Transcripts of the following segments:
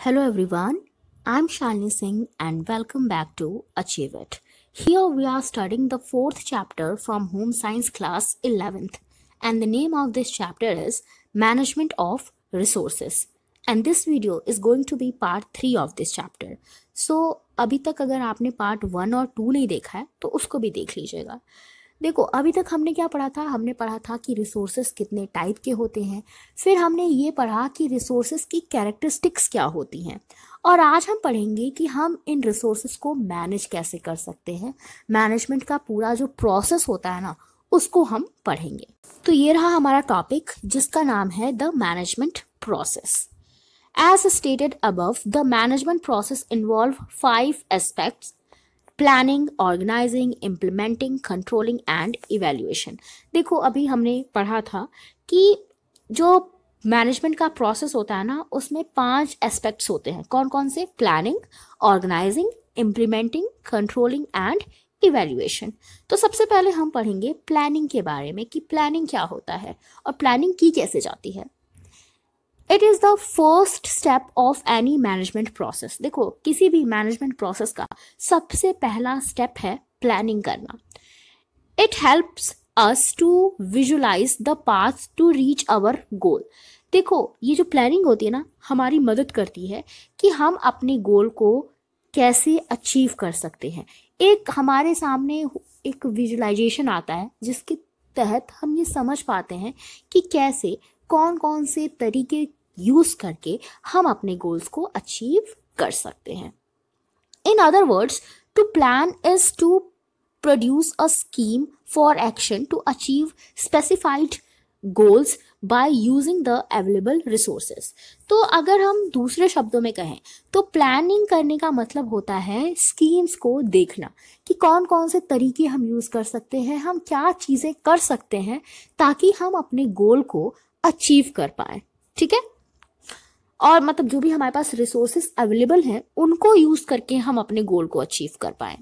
Hello everyone, I'm Shalini Singh and welcome back to Achieve It. Here we are studying the fourth chapter from Home Science class 11th and the name of this chapter is Management of Resources. And this video is going to be part 3 of this chapter. So, अभी तक अगर आपने part 1 और 2 नहीं देखा है तो उसको भी देख लीजिएगा देखो अभी तक हमने क्या पढ़ा था हमने पढ़ा था कि रिसोर्सेस कितने टाइप के होते हैं फिर हमने ये पढ़ा कि रिसोर्सेज की कैरेक्टरिस्टिक्स क्या होती हैं और आज हम पढ़ेंगे कि हम इन रिसोर्सेज को मैनेज कैसे कर सकते हैं मैनेजमेंट का पूरा जो प्रोसेस होता है ना उसको हम पढ़ेंगे तो ये रहा हमारा टॉपिक जिसका नाम है the management process as stated above the management process involve five aspects planning organising implementing controlling and evaluation देखो अभी हमने पढ़ा था कि जो मैनेजमेंट का प्रोसेस होता है ना उसमें पांच एस्पेक्ट्स होते हैं कौन कौन से planning organising implementing controlling and evaluation तो सबसे पहले हम पढ़ेंगे प्लानिंग के बारे में कि प्लानिंग क्या होता है और प्लानिंग की कैसे जाती है it is the first step of any management process देखो किसी भी मैनेजमेंट प्रोसेस का सबसे पहला स्टेप है प्लानिंग करना it helps us to visualise the path to reach our goal देखो ये जो प्लानिंग होती है ना हमारी मदद करती है कि हम अपने गोल को कैसे अचीव कर सकते हैं एक हमारे सामने एक विजुलाइजेशन आता है जिसके तहत हम ये समझ पाते हैं कि कैसे कौन कौन से तरीके यूज़ करके हम अपने गोल्स को अचीव कर सकते हैं in other words to plan is to produce a scheme for action to achieve specified goals by using the available resources तो अगर हम दूसरे शब्दों में कहें तो प्लानिंग करने का मतलब होता है स्कीम्स को देखना कि कौन कौन से तरीके हम यूज़ कर सकते हैं हम क्या चीज़ें कर सकते हैं ताकि हम अपने गोल को अचीव कर पाए ठीक है और मतलब जो भी हमारे पास रिसोर्सेज अवेलेबल हैं उनको यूज करके हम अपने गोल को अचीव कर पाए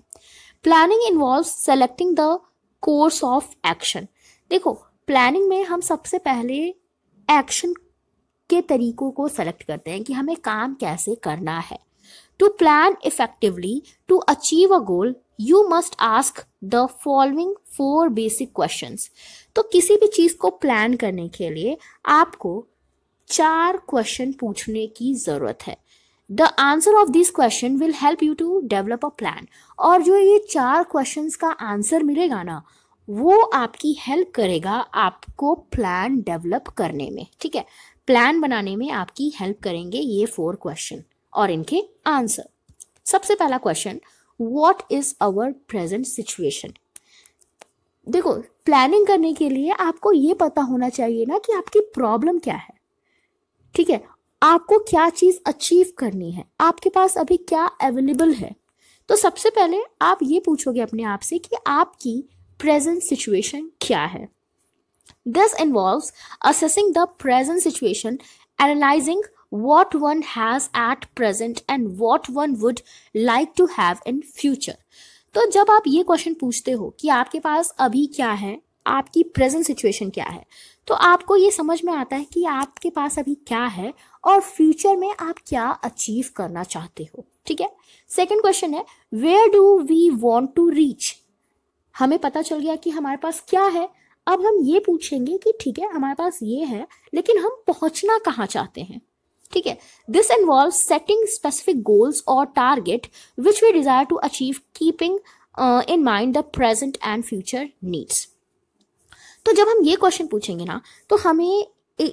planning involve selecting the course of action देखो प्लानिंग में हम सबसे पहले एक्शन के तरीकों को सेलेक्ट करते हैं कि हमें काम कैसे करना है to plan effectively to achieve a goal you must ask the following four basic question तो किसी भी चीज़ को प्लान करने के लिए आपको चार क्वेश्चन पूछने की ज़रूरत है the answer of this question will help you to develop a plan और जो ये चार क्वेश्चन का आंसर मिलेगा ना वो आपकी हेल्प करेगा आपको प्लान डेवलप करने में ठीक है प्लान बनाने में आपकी हेल्प करेंगे ये फोर क्वेश्चन और इनके आंसर सबसे पहला question what is our present situation देखो प्लानिंग करने के लिए आपको ये पता होना चाहिए ना कि आपकी प्रॉब्लम क्या है ठीक है आपको क्या चीज़ अचीव करनी है आपके पास अभी क्या अवेलेबल है तो सबसे पहले आप ये पूछोगे अपने आप से कि आपकी प्रेजेंट सिचुएशन क्या है this involve assessing the present situation analysing what one has at present and what one would like to have in future तो जब आप ये क्वेश्चन पूछते हो कि आपके पास अभी क्या है आपकी प्रेजेंट सिचुएशन क्या है तो आपको ये समझ में आता है कि आपके पास अभी क्या है और फ्यूचर में आप क्या अचीव करना चाहते हो ठीक है सेकेंड क्वेश्चन है where do we want to reach हमें पता चल गया कि हमारे पास क्या है अब हम ये पूछेंगे कि ठीक है हमारे पास ये है लेकिन हम पहुंचना कहाँ चाहते हैं ठीक है this involve setting specific goals और target which we desire to achieve keeping in mind the present and future needs तो जब हम ये क्वेश्चन पूछेंगे ना तो हमें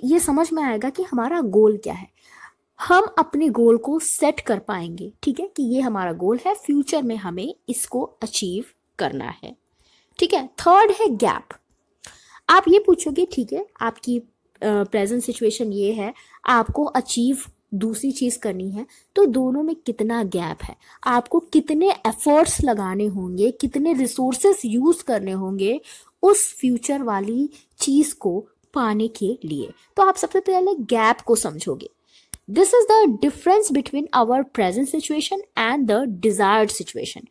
ये समझ में आएगा कि हमारा गोल क्या है हम अपने गोल को सेट कर पाएंगे ठीक है कि ये हमारा गोल है फ्यूचर में हमें इसको अचीव करना है ठीक है थर्ड है गैप आप ये पूछोगे ठीक है आपकी प्रेजेंट सिचुएशन ये है आपको अचीव दूसरी चीज़ करनी है तो दोनों में कितना गैप है आपको कितने एफर्ट्स लगाने होंगे कितने रिसोर्सेस यूज़ करने होंगे उस फ्यूचर वाली चीज को पाने के लिए तो आप सबसे पहले गैप को समझोगे this is the difference between our present situation and the desired situation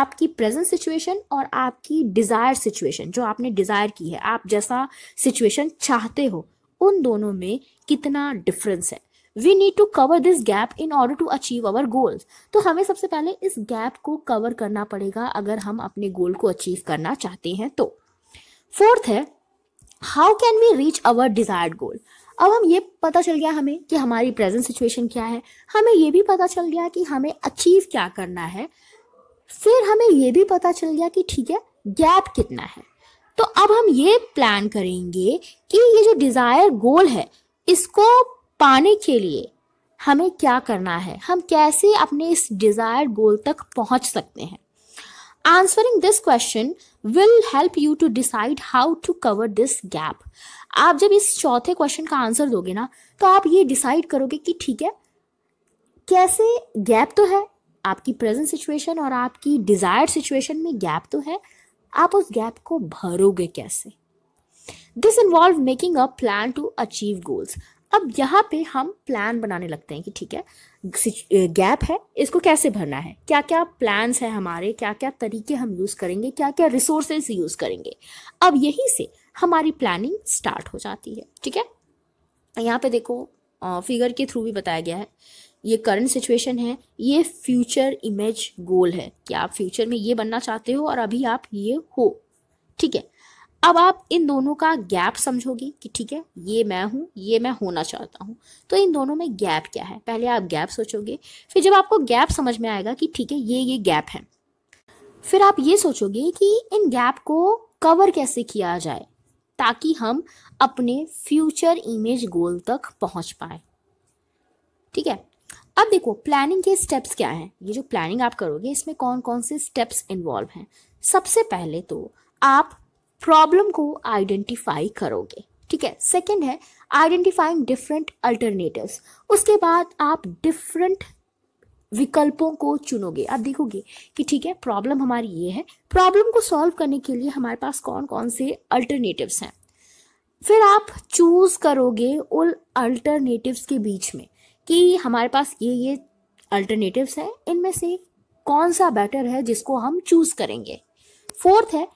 आपकी प्रेजेंट सिचुएशन और आपकी डिजायर सिचुएशन जो आपने डिजायर की है आप जैसा सिचुएशन चाहते हो उन दोनों में कितना डिफरेंस है we need to cover this gap in order to achieve our goals तो हमें सबसे पहले इस गैप को कवर करना पड़ेगा अगर हम अपने गोल को अचीव करना चाहते हैं तो फोर्थ है how can we reach our desired goal अब हम ये पता चल गया हमें कि हमारी प्रेजेंट सिचुएशन क्या है हमें ये भी पता चल गया कि हमें अचीव क्या करना है फिर हमें ये भी पता चल गया कि ठीक है गैप कितना है तो अब हम ये प्लान करेंगे कि ये जो डिज़ायर गोल है इसको पाने के लिए हमें क्या करना है हम कैसे अपने इस डिज़ायर गोल तक पहुंच सकते हैं answering this question will help you to decide how to cover this gap आप जब इस चौथे क्वेश्चन का आंसर दोगे ना तो आप ये डिसाइड करोगे कि ठीक है कैसे गैप तो है आपकी प्रेजेंट सिचुएशन और आपकी डिजायर्ड सिचुएशन में गैप तो है आप उस गैप को भरोगे कैसे this involve making a plan to achieve goals अब यहाँ पे हम प्लान बनाने लगते हैं कि ठीक है गैप है इसको कैसे भरना है क्या क्या प्लान्स हैं हमारे क्या क्या तरीके हम यूज़ करेंगे क्या क्या रिसोर्सेज यूज़ करेंगे अब यहीं से हमारी प्लानिंग स्टार्ट हो जाती है ठीक है यहाँ पे देखो फिगर के थ्रू भी बताया गया है ये करंट सिचुएशन है ये फ्यूचर इमेज गोल है कि आप फ्यूचर में ये बनना चाहते हो और अभी आप ये हो ठीक है अब आप इन दोनों का गैप समझोगी कि ठीक है ये मैं हूँ ये मैं होना चाहता हूँ तो इन दोनों में गैप क्या है पहले आप गैप सोचोगे फिर जब आपको गैप समझ में आएगा कि ठीक है ये ये गैप है फिर आप ये सोचोगे कि इन गैप को कवर कैसे किया जाए ताकि हम अपने फ्यूचर इमेज गोल तक पहुंच पाए ठीक है अब देखो प्लानिंग के स्टेप्स क्या हैं ये जो प्लानिंग आप करोगे इसमें कौन कौन से स्टेप्स इन्वॉल्व हैं सबसे पहले तो आप प्रॉब्लम को आइडेंटिफाई करोगे ठीक है सेकंड है आइडेंटिफाइंग डिफरेंट अल्टरनेटिव्स उसके बाद आप डिफरेंट विकल्पों को चुनोगे आप देखोगे कि ठीक है प्रॉब्लम हमारी ये है प्रॉब्लम को सॉल्व करने के लिए हमारे पास कौन कौन से अल्टरनेटिव्स हैं फिर आप चूज करोगे उन अल्टरनेटिव्स के बीच में कि हमारे पास ये ये अल्टरनेटिव्स हैं इनमें से कौन सा बेटर है जिसको हम चूज करेंगे फोर्थ है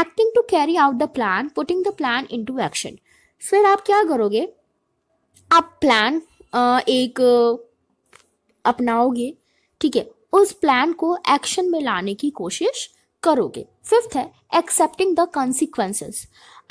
acting to carry out the plan putting the plan into action फिर आप क्या करोगे आप प्लान एक अपनाओगे ठीक है उस प्लान को एक्शन में लाने की कोशिश करोगे फिफ्थ है एक्सेप्टिंग द कॉन्सिक्वेंसेस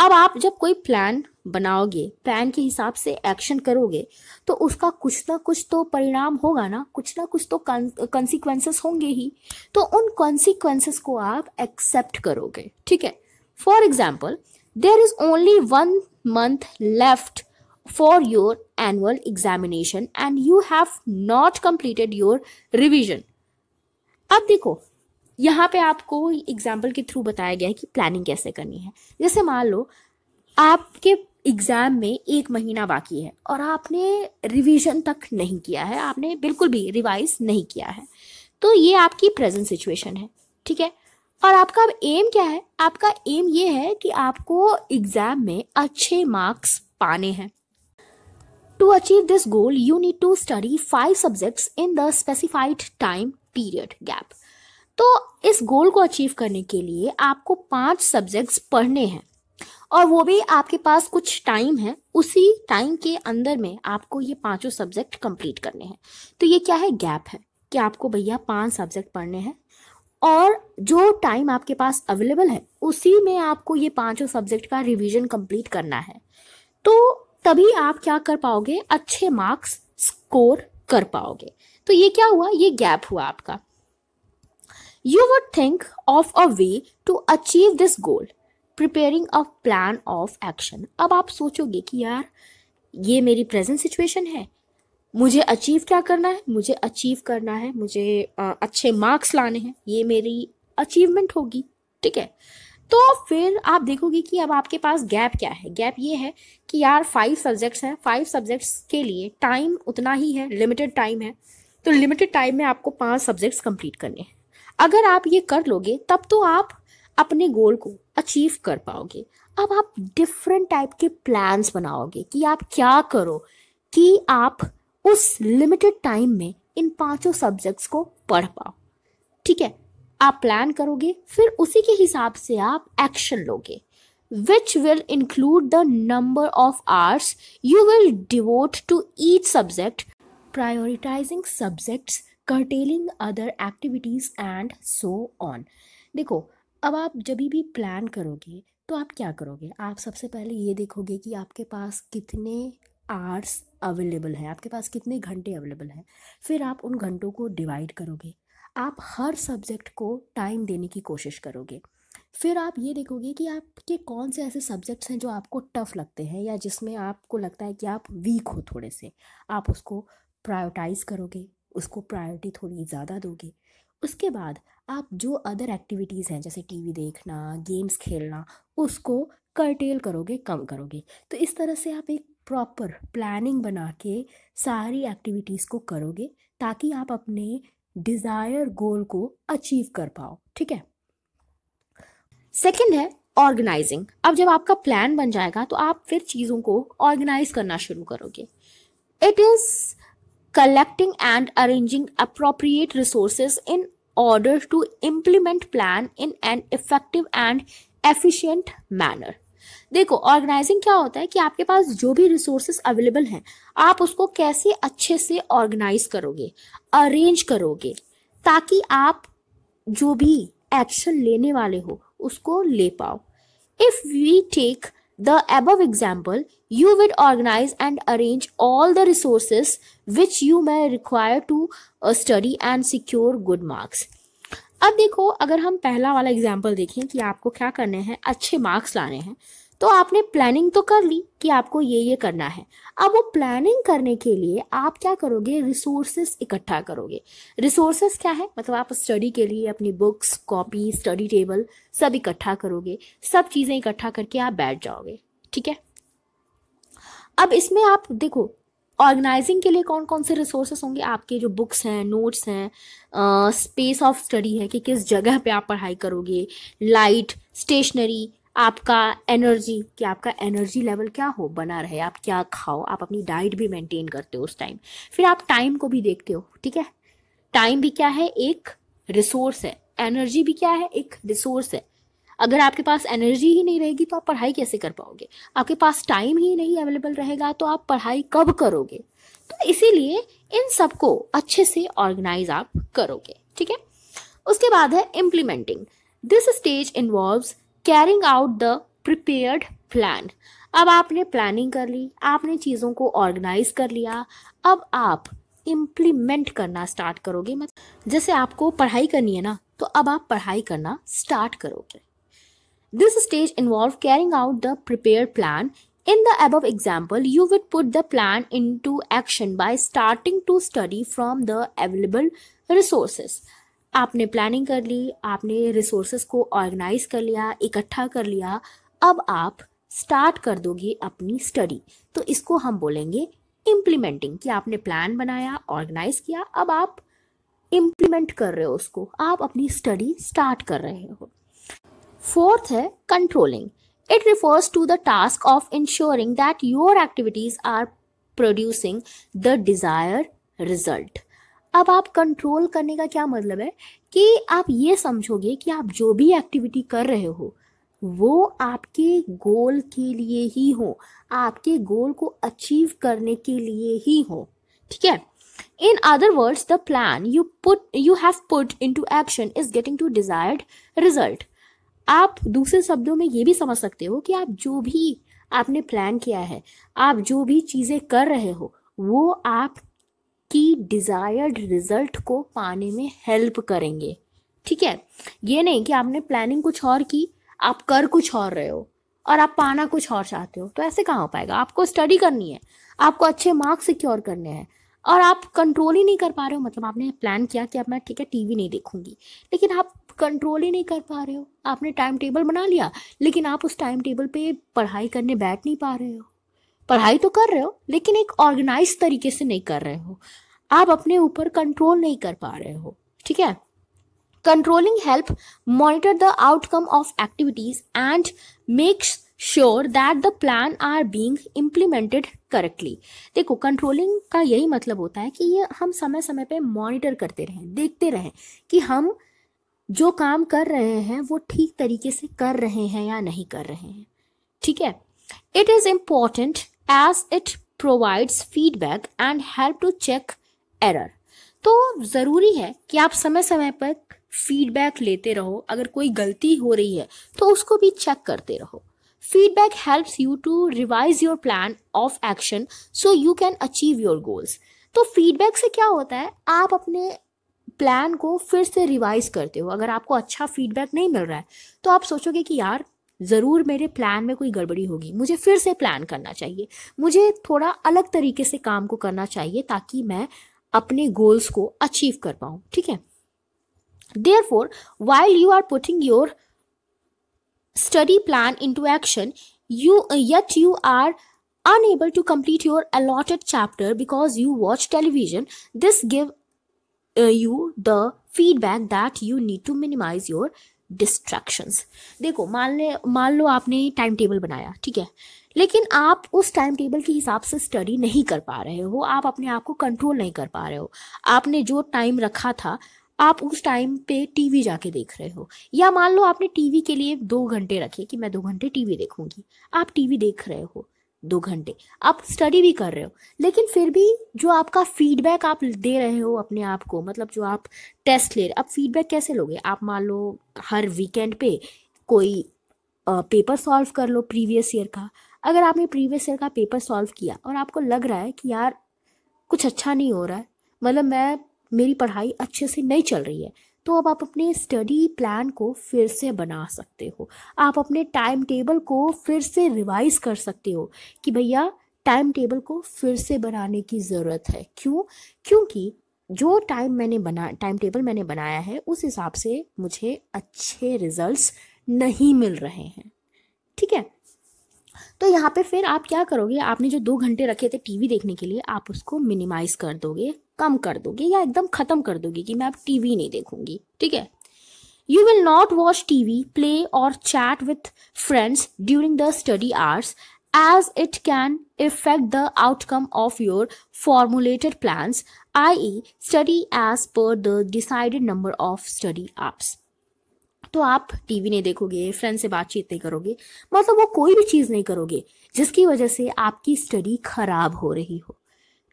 अब आप जब कोई प्लान बनाओगे प्लान के हिसाब से एक्शन करोगे तो उसका कुछ ना कुछ तो परिणाम होगा ना कुछ ना कुछ तो कॉन्सिक्वेंसेस होंगे ही तो उन कॉन्सिक्वेंसेस को आप एक्सेप्ट करोगे ठीक है for example there is only one month left for your annual examination and you have not completed your revision अब देखो यहाँ पे आपको एग्जाम्पल के थ्रू बताया गया है कि प्लानिंग कैसे करनी है जैसे मान लो आपके एग्ज़ाम में एक महीना बाकी है और आपने रिवीजन तक नहीं किया है आपने बिल्कुल भी रिवाइज नहीं किया है तो ये आपकी प्रेजेंट सिचुएशन है ठीक है और आपका एम क्या है आपका एम ये है कि आपको एग्ज़ाम में अच्छे मार्क्स पाने हैं to achieve this goal you need to study five subjects in the specified time period gap तो इस गोल को अचीव करने के लिए आपको पांच सब्जेक्ट्स पढ़ने हैं और वो भी आपके पास कुछ टाइम है उसी टाइम के अंदर में आपको ये पांचों सब्जेक्ट कंप्लीट करने हैं तो ये क्या है गैप है कि आपको भैया पांच सब्जेक्ट पढ़ने हैं और जो टाइम आपके पास अवेलेबल है उसी में आपको ये पांचों सब्जेक्ट का रिवीजन कंप्लीट करना है तो तभी आप क्या कर पाओगे अच्छे मार्क्स स्कोर कर पाओगे तो ये क्या हुआ ये गैप हुआ आपका you would think of a way to achieve this goal preparing a plan of action अब आप सोचोगे कि यार ये मेरी प्रेजेंट सिचुएशन है मुझे अचीव क्या करना है मुझे अचीव करना है मुझे आ, अच्छे मार्क्स लाने हैं ये मेरी अचीवमेंट होगी ठीक है तो फिर आप देखोगे कि अब आपके पास गैप क्या है गैप ये है कि यार फाइव सब्जेक्ट्स हैं फाइव सब्जेक्ट्स के लिए टाइम उतना ही है लिमिटेड टाइम है तो लिमिटेड टाइम में आपको पांच सब्जेक्ट्स कंप्लीट करने हैं अगर आप ये कर लोगे तब तो आप अपने गोल को अचीव कर पाओगे अब आप डिफरेंट टाइप के प्लान्स बनाओगे कि आप क्या करो कि आप उस लिमिटेड टाइम में इन पांचों सब्जेक्ट्स को पढ़ पाओ ठीक है आप प्लान करोगे फिर उसी के हिसाब से आप एक्शन लोगे which will include the number of hours you will devote to each subject prioritising subjects curtailing other activities and so on देखो अब आप जब भी प्लान करोगे तो आप क्या करोगे आप सबसे पहले ये देखोगे कि आपके पास कितने आर्ट्स अवेलेबल हैं आपके पास कितने घंटे अवेलेबल हैं फिर आप उन घंटों को डिवाइड करोगे आप हर सब्जेक्ट को टाइम देने की कोशिश करोगे फिर आप ये देखोगे कि आपके कौन से ऐसे सब्जेक्ट्स हैं जो आपको टफ लगते हैं या जिसमें आपको लगता है कि आप वीक हो थोड़े से आप उसको प्रायोटाइज़ करोगे उसको प्रायोरिटी थोड़ी ज़्यादा दोगे उसके बाद आप जो अदर एक्टिविटीज़ हैं जैसे टीवी देखना गेम्स खेलना उसको कर्टेल करोगे कम करोगे तो इस तरह से आप एक प्रॉपर प्लानिंग बना के सारी एक्टिविटीज़ को करोगे ताकि आप अपने डिज़ायर गोल को अचीव कर पाओ ठीक है सेकेंड है ऑर्गेनाइजिंग अब जब आपका प्लान बन जाएगा तो आप फिर चीज़ों को ऑर्गेनाइज करना शुरू करोगे it is collecting and arranging appropriate resources in order to implement plan in an effective and efficient manner देखो ऑर्गेनाइजिंग क्या होता है कि आपके पास जो भी रिसोर्सेस अवेलेबल हैं आप उसको कैसे अच्छे से ऑर्गेनाइज करोगे अरेंज करोगे ताकि आप जो भी एक्शन लेने वाले हो उसको ले पाओ if we take the above example, you would organize and arrange all the resources which you may require to study and secure good marks. अब देखो अगर हम पहला वाला एग्जाम्पल देखें कि आपको क्या करने हैं अच्छे मार्क्स लाने हैं तो आपने प्लानिंग तो कर ली कि आपको ये ये करना है अब वो प्लानिंग करने के लिए आप क्या करोगे रिसोर्सेस इकट्ठा करोगे रिसोर्सेस क्या है मतलब आप स्टडी के लिए अपनी बुक्स कॉपी स्टडी टेबल सब इकट्ठा करोगे सब चीज़ें इकट्ठा करके आप बैठ जाओगे ठीक है अब इसमें आप देखो ऑर्गेनाइजिंग के लिए कौन कौन से रिसोर्सेस होंगे आपके जो बुक्स हैं नोट्स हैं स्पेस ऑफ स्टडी है कि किस जगह पे आप पढ़ाई करोगे लाइट स्टेशनरी आपका एनर्जी कि आपका एनर्जी लेवल क्या हो बना रहे आप क्या खाओ आप अपनी डाइट भी मेंटेन करते हो उस टाइम फिर आप टाइम को भी देखते हो ठीक है टाइम भी क्या है एक रिसोर्स है एनर्जी भी क्या है एक रिसोर्स है अगर आपके पास एनर्जी ही नहीं रहेगी तो आप पढ़ाई कैसे कर पाओगे आपके पास टाइम ही नहीं अवेलेबल रहेगा तो आप पढ़ाई कब करोगे तो इसीलिए इन सबको अच्छे से ऑर्गेनाइज आप करोगे ठीक है उसके बाद है implementing this stage involves carrying out the prepared plan अब आपने प्लानिंग कर ली आपने चीज़ों को ऑर्गेनाइज कर लिया अब आप इम्प्लीमेंट करना स्टार्ट करोगे मतलब जैसे आपको पढ़ाई करनी है ना तो अब आप पढ़ाई करना स्टार्ट करोगे this stage involve carrying out the prepare plan in the the example you would put the plan into action by starting to study from the available resources आपने प्लानिंग कर ली आपने रिसोर्सेस को organise कर लिया इकट्ठा कर लिया अब आप स्टार्ट कर दोगे अपनी स्टडी तो इसको हम बोलेंगे इम्प्लीमेंटिंग कि आपने प्लान बनाया ऑर्गेनाइज किया अब आप इम्प्लीमेंट कर रहे हो उसको आप अपनी स्टडी स्टार्ट कर रहे हो फोर्थ है controlling it refers to the task of ensuring that your activities are producing the desire result अब आप कंट्रोल करने का क्या मतलब है कि आप ये समझोगे कि आप जो भी एक्टिविटी कर रहे हो वो आपके गोल के लिए ही हो आपके गोल को अचीव करने के लिए ही हो ठीक है other words the plan you put you have put into action is getting to desired result आप दूसरे शब्दों में ये भी समझ सकते हो कि आप जो भी आपने प्लान किया है आप जो भी चीज़ें कर रहे हो वो आप की डिज़ायर्ड रिजल्ट को पाने में हेल्प करेंगे ठीक है ये नहीं कि आपने प्लानिंग कुछ और की आप कर कुछ और रहे हो और आप पाना कुछ और चाहते हो तो ऐसे कहाँ हो पाएगा आपको स्टडी करनी है आपको अच्छे मार्क्स सिक्योर करने हैं और आप कंट्रोल ही नहीं कर पा रहे हो मतलब आपने प्लान किया कि अब मैं ठीक है टीवी नहीं देखूंगी लेकिन आप कंट्रोल ही नहीं कर पा रहे हो आपने टाइम टेबल बना लिया लेकिन आप उस टाइम टेबल पे पढ़ाई करने बैठ नहीं पा रहे हो पढ़ाई तो कर रहे हो लेकिन एक ऑर्गेनाइज तरीके से नहीं कर रहे हो आप अपने ऊपर कंट्रोल नहीं कर पा रहे हो ठीक है controlling help monitor the outcome of activities and makes sure that the plan are being implemented correctly देखो कंट्रोलिंग का यही मतलब होता है कि ये हम समय समय पे मॉनिटर करते रहें देखते रहें कि हम जो काम कर रहे हैं वो ठीक तरीके से कर रहे हैं या नहीं कर रहे हैं ठीक है it is important as it provides feedback and help to check error तो ज़रूरी है कि आप समय समय पर फीडबैक लेते रहो अगर कोई गलती हो रही है तो उसको भी चेक करते रहो feedback helps you to revise your plan of action so you can achieve your goals तो फीडबैक से क्या होता है आप अपने प्लान को फिर से रिवाइज करते हो अगर आपको अच्छा फीडबैक नहीं मिल रहा है तो आप सोचोगे कि यार ज़रूर मेरे प्लान में कोई गड़बड़ी होगी मुझे फिर से प्लान करना चाहिए मुझे थोड़ा अलग तरीके से काम को करना चाहिए ताकि मैं अपने गोल्स को अचीव कर पाऊँ ठीक है therefore while you are putting your study plan into action you yet you are unable to complete your allotted chapter because you watch television this give you the feedback that you need to minimise your distractions देखो मान ले मान लो आपने time table बनाया ठीक है लेकिन आप उस टाइम टेबल के हिसाब से स्टडी नहीं कर पा रहे हो आप अपने आप को कंट्रोल नहीं कर पा रहे हो आपने जो टाइम रखा था आप उस टाइम पे टीवी जाके देख रहे हो या मान लो आपने टीवी के लिए दो घंटे रखे कि मैं दो घंटे टीवी देखूंगी आप टीवी देख रहे हो दो घंटे आप स्टडी भी कर रहे हो लेकिन फिर भी जो आपका फीडबैक आप दे रहे हो अपने आप को मतलब जो आप टेस्ट ले रहे आप फीडबैक कैसे लोगे आप मान लो हर वीकेंड पे कोई पेपर सॉल्व कर लो प्रीवियस ईयर का अगर आपने प्रीवियस ईयर का पेपर सॉल्व किया और आपको लग रहा है कि यार कुछ अच्छा नहीं हो रहा है मतलब मैं मेरी पढ़ाई अच्छे से नहीं चल रही है तो अब आप अपने स्टडी प्लान को फिर से बना सकते हो आप अपने टाइम टेबल को फिर से रिवाइज कर सकते हो कि भैया टाइम टेबल को फिर से बनाने की ज़रूरत है क्यों क्योंकि जो टाइम मैंने बना टाइम टेबल मैंने बनाया है उस हिसाब से मुझे अच्छे रिजल्ट्स नहीं मिल रहे हैं ठीक है तो यहाँ पे फिर आप क्या करोगे आपने जो दो घंटे रखे थे टीवी देखने के लिए आप उसको मिनिमाइज कर दोगे कम कर दोगे या एकदम खत्म कर दोगे कि मैं अब टीवी नहीं देखूंगी ठीक है you will not watch TV play और chat with friends during the study hours as it can effect the outcome of your formulated plan I E study as per the decided number of study hours तो आप TV नहीं देखोगे friend से बातचीत नहीं करोगे मतलब वो कोई भी चीज़ नहीं करोगे जिसकी वजह से आपकी स्टडी खराब हो रही हो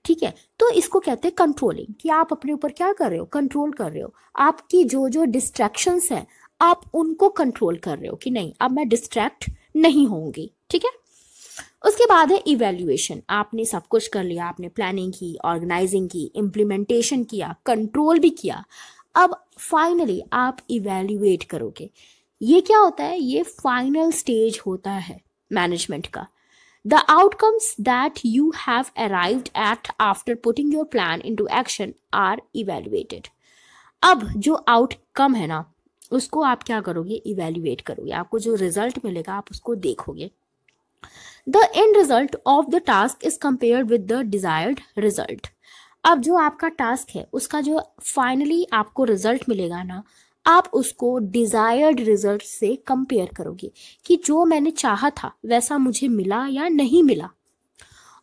ठीक है तो इसको कहते हैं कंट्रोलिंग कि आप अपने ऊपर क्या कर रहे हो कंट्रोल कर रहे हो आपकी जो जो डिस्ट्रैक्शंस हैं आप उनको कंट्रोल कर रहे हो कि नहीं अब मैं डिस्ट्रैक्ट नहीं होंगी ठीक है उसके बाद है इवेल्युएशन आपने सब कुछ कर लिया आपने प्लानिंग की ऑर्गेनाइजिंग की इम्प्लीमेंटेशन किया कंट्रोल भी किया अब फाइनली आप इवेल्युएट करोगे ये क्या होता है ये फाइनल स्टेज होता है मैनेजमेंट का the outcomes that you have arrived at after putting your plan into action are evaluated अब जो आउटकम है ना उसको आप क्या करोगे इवेल्युएट करोगे आपको जो रिजल्ट मिलेगा आप उसको देखोगे the end result of the task is compared with the desired result अब जो आपका टास्क है उसका जो फाइनली आपको रिजल्ट मिलेगा ना आप उसको डिज़ायर्ड रिजल्ट से कंपेयर करोगे कि जो मैंने चाहा था वैसा मुझे मिला या नहीं मिला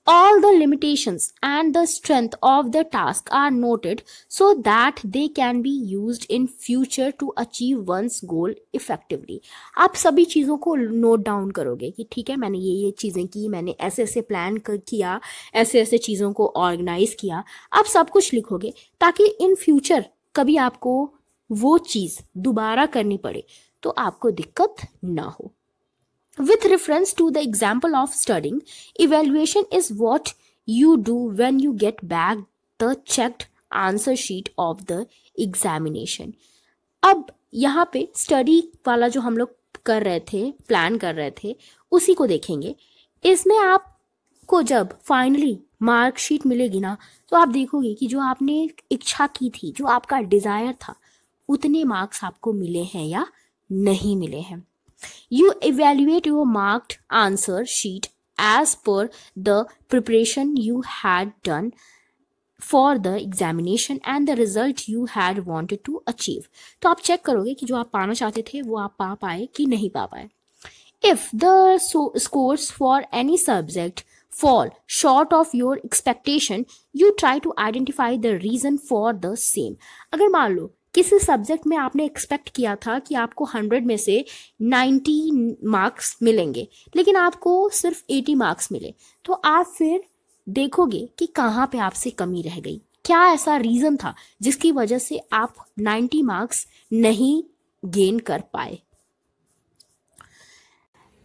All the limitations and the strength of the task are noted so that they can be used in future to achieve one's goal effectively. आप सभी चीज़ों को नोट डाउन करोगे कि ठीक है मैंने ये ये चीज़ें की मैंने ऐसे ऐसे प्लान किया ऐसे ऐसे चीज़ों को ऑर्गेनाइज किया आप सब कुछ लिखोगे ताकि इन फ्यूचर कभी आपको वो चीज़ दोबारा करनी पड़े तो आपको दिक्कत ना हो With reference to the example of studying, evaluation is what you do when you get back the checked answer sheet of the examination अब यहाँ पे स्टडी वाला जो हम लोग कर रहे थे प्लान कर रहे थे उसी को देखेंगे इसमें आपको जब फाइनली मार्कशीट मिलेगी ना तो आप देखोगे कि जो आपने इच्छा की थी जो आपका डिज़ायर था उतने मार्क्स आपको मिले हैं या नहीं मिले हैं You evaluate your marked answer sheet as per the preparation you had done for the examination and the result you had wanted to achieve. तो आप चेक करोगे कि जो आप पाना चाहते थे वो आप पा पाए कि नहीं पा पाए If the scores for any subject fall short of your expectation, you try to identify the reason for the same. अगर मान किस सब्जेक्ट में आपने एक्सपेक्ट किया था कि आपको हंड्रेड में से नाइन्टी मार्क्स मिलेंगे लेकिन आपको सिर्फ एटी मार्क्स मिले तो आप फिर देखोगे कि कहाँ पे आपसे कमी रह गई क्या ऐसा रीज़न था जिसकी वजह से आप 90 मार्क्स नहीं गेन कर पाए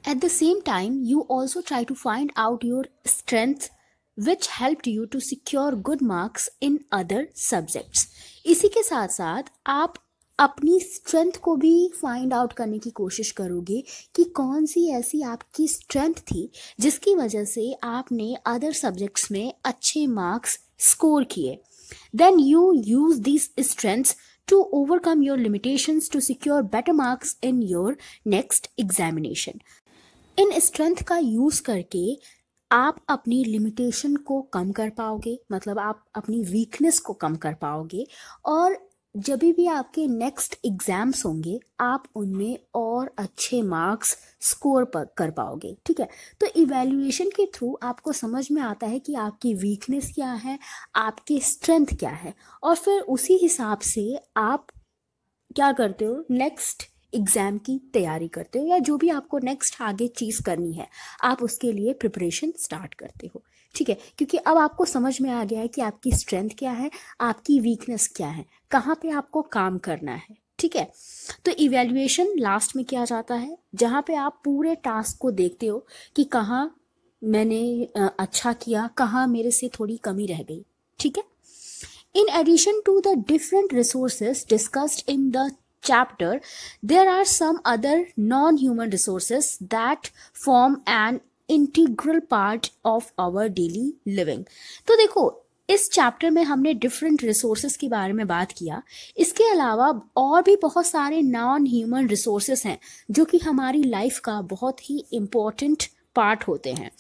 at the same time you also try to find out your strength which helped you to secure good marks in other subjects इसी के साथ साथ आप अपनी स्ट्रेंथ को भी फाइंड आउट करने की कोशिश करोगे कि कौन सी ऐसी आपकी स्ट्रेंथ थी जिसकी वजह से आपने अदर सब्जेक्ट्स में अच्छे मार्क्स स्कोर किए then you use this strengths to overcome your limitations to secure better marks in your next examination इन स्ट्रेंथ का यूज़ करके आप अपनी लिमिटेशन को कम कर पाओगे मतलब आप अपनी वीकनेस को कम कर पाओगे और जब भी आपके नेक्स्ट एग्ज़ाम्स होंगे आप उनमें और अच्छे मार्क्स स्कोर कर पाओगे ठीक है तो इवेल्यूएशन के थ्रू आपको समझ में आता है कि आपकी वीकनेस क्या है आपकी स्ट्रेंथ क्या है और फिर उसी हिसाब से आप क्या करते हो नेक्स्ट एग्ज़ाम की तैयारी करते हो या जो भी आपको नेक्स्ट आगे चीज़ करनी है आप उसके लिए प्रिपरेशन स्टार्ट करते हो ठीक है क्योंकि अब आपको समझ में आ गया है कि आपकी स्ट्रेंथ क्या है आपकी वीकनेस क्या है कहाँ पे आपको काम करना है ठीक है तो इवेल्युएशन लास्ट में किया जाता है जहाँ पे आप पूरे टास्क को देखते हो कि कहाँ मैंने अच्छा किया कहाँ मेरे से थोड़ी कमी रह गई ठीक है in addition to the different resources discussed in the chapter, there are some other non-human resources that form an integral part of our daily living तो देखो इस चैप्टर में हमने डिफरेंट रिसोर्सेज के बारे में बात किया इसके अलावा और भी बहुत सारे नॉन ह्यूमन रिसोर्सेज हैं जो कि हमारी लाइफ का बहुत ही इम्पोर्टेंट पार्ट होते हैं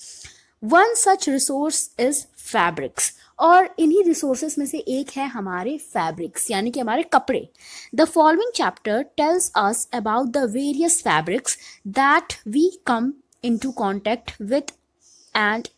one such resource is fabrics और इन्हीं रिसोर्सेज में से एक है हमारे फैब्रिक्स यानी कि हमारे कपड़े the following chapter tells us about the various fabrics that we come into contact with and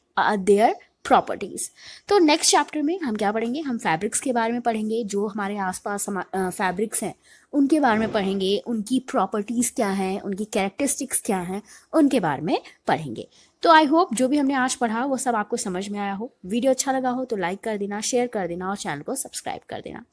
their properties तो नेक्स्ट चैप्टर में हम क्या पढ़ेंगे हम फैब्रिक्स के बारे में पढ़ेंगे जो हमारे आसपास फैब्रिक्स हैं उनके बारे में पढ़ेंगे उनकी प्रॉपर्टीज़ क्या हैं उनकी कैरेक्टरिस्टिक्स क्या हैं उनके बारे में पढ़ेंगे तो आई होप जो भी हमने आज पढ़ा वो सब आपको समझ में आया हो वीडियो अच्छा लगा हो तो लाइक कर देना शेयर कर देना और चैनल को सब्सक्राइब कर देना